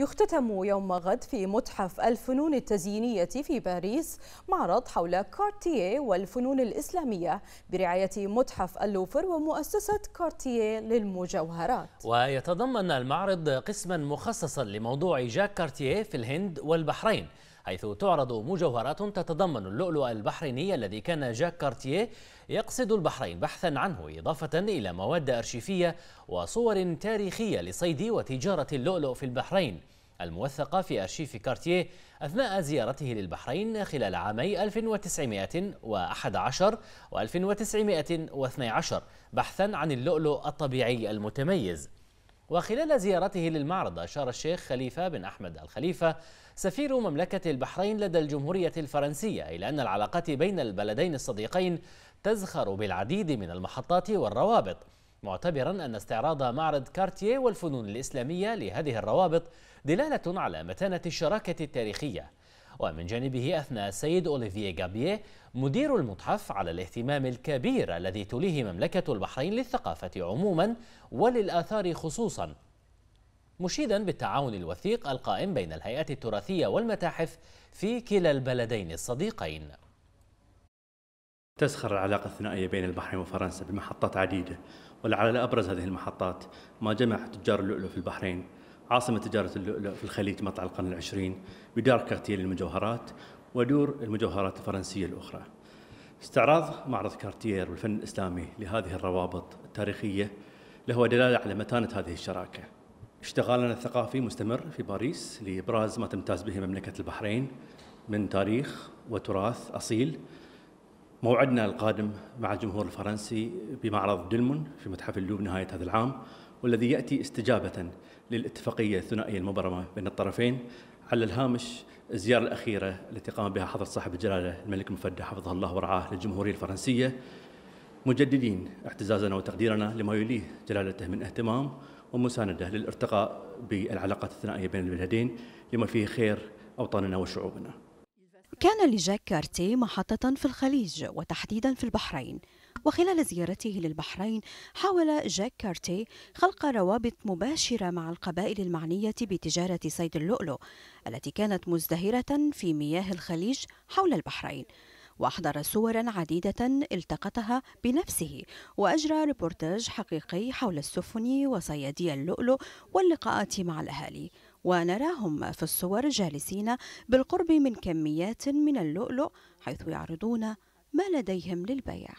يختتم يوم غد في متحف الفنون التزيينية في باريس معرض حول كارتييه والفنون الإسلامية برعاية متحف اللوفر ومؤسسة كارتييه للمجوهرات ويتضمن المعرض قسما مخصصا لموضوع جاك كارتييه في الهند والبحرين حيث تعرض مجوهرات تتضمن اللؤلؤ البحريني الذي كان جاك كارتيه يقصد البحرين بحثا عنه إضافة إلى مواد أرشيفية وصور تاريخية لصيد وتجارة اللؤلؤ في البحرين الموثقة في أرشيف كارتيه أثناء زيارته للبحرين خلال عامي 1911 و 1912 بحثا عن اللؤلؤ الطبيعي المتميز وخلال زيارته للمعرض أشار الشيخ خليفة بن أحمد الخليفة سفير مملكة البحرين لدى الجمهورية الفرنسية إلى أن العلاقات بين البلدين الصديقين تزخر بالعديد من المحطات والروابط معتبرا أن استعراض معرض كارتييه والفنون الإسلامية لهذه الروابط دلالة على متانة الشراكة التاريخية ومن جانبه أثنى السيد أوليفيه جابيه مدير المتحف على الاهتمام الكبير الذي تليه مملكة البحرين للثقافة عموما وللآثار خصوصا مشيدا بالتعاون الوثيق القائم بين الهيئة التراثية والمتاحف في كلا البلدين الصديقين تسخر العلاقة الثنائية بين البحرين وفرنسا بمحطات عديدة ولعل أبرز هذه المحطات ما جمع تجار اللؤلؤ في البحرين عاصمة تجارة اللؤلؤ في الخليج مطلع القرن العشرين بدار كارتيه للمجوهرات ودور المجوهرات الفرنسية الأخرى استعراض معرض كارتيير والفن الإسلامي لهذه الروابط التاريخية له دلالة على متانة هذه الشراكة اشتغالنا الثقافي مستمر في باريس لإبراز ما تمتاز به مملكة البحرين من تاريخ وتراث أصيل موعدنا القادم مع الجمهور الفرنسي بمعرض دلمون في متحف اللوب نهاية هذا العام والذي يأتي استجابة للاتفاقية الثنائية المبرمة بين الطرفين على الهامش الزيارة الأخيرة التي قام بها حضرة صاحب الجلالة الملك المفدى حفظه الله ورعاه للجمهورية الفرنسية مجددين اعتزازنا وتقديرنا لما يليه جلالته من اهتمام ومساندة للارتقاء بالعلاقات الثنائية بين البلدين لما فيه خير أوطاننا وشعوبنا كان لجاك كارتي محطة في الخليج وتحديدا في البحرين وخلال زيارته للبحرين حاول جاك كارتي خلق روابط مباشرة مع القبائل المعنية بتجارة صيد اللؤلؤ التي كانت مزدهرة في مياه الخليج حول البحرين وأحضر صورا عديدة التقطها بنفسه وأجرى ريبورتاج حقيقي حول السفن وصيادي اللؤلؤ واللقاءات مع الأهالي ونراهم في الصور جالسين بالقرب من كميات من اللؤلؤ حيث يعرضون ما لديهم للبيع